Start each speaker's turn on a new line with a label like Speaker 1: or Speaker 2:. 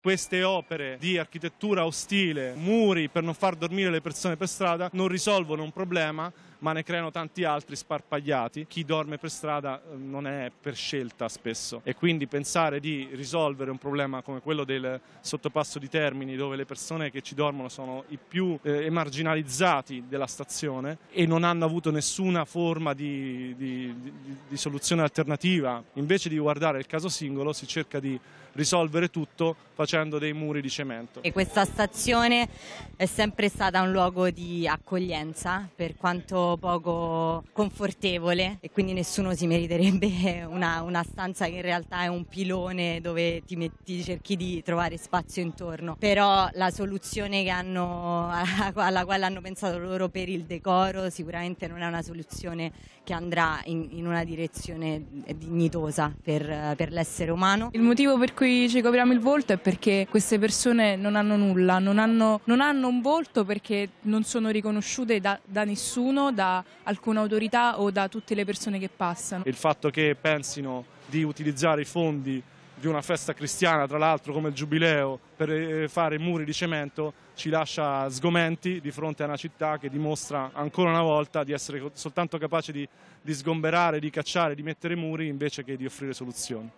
Speaker 1: Queste opere di architettura ostile, muri per non far dormire le persone per strada, non risolvono un problema, ma ne creano tanti altri sparpagliati. Chi dorme per strada eh, non è per scelta spesso e quindi pensare di risolvere un problema come quello del sottopasso di Termini dove le persone che ci dormono sono i più eh, emarginalizzati della stazione e non hanno avuto nessuna forma di, di, di, di soluzione alternativa. Invece di guardare il caso singolo si cerca di risolvere tutto facendo dei muri di cemento. E
Speaker 2: questa stazione è sempre stata un luogo di accoglienza per quanto poco confortevole e quindi nessuno si meriterebbe una, una stanza che in realtà è un pilone dove ti, metti, cerchi di trovare spazio intorno. Però la soluzione hanno, alla quale hanno pensato loro per il decoro sicuramente non è una soluzione che andrà in, in una direzione
Speaker 3: dignitosa per, per l'essere umano. Il motivo per cui ci copriamo il volto è perché queste persone non hanno nulla, non hanno, non hanno un volto perché non sono riconosciute da, da nessuno da alcune autorità o da tutte le persone che passano.
Speaker 1: Il fatto che pensino di utilizzare i fondi di una festa cristiana, tra l'altro come il giubileo, per eh, fare muri di cemento, ci lascia sgomenti di fronte a una città che dimostra ancora una volta di essere soltanto capace di, di sgomberare, di cacciare, di mettere muri invece che di offrire soluzioni.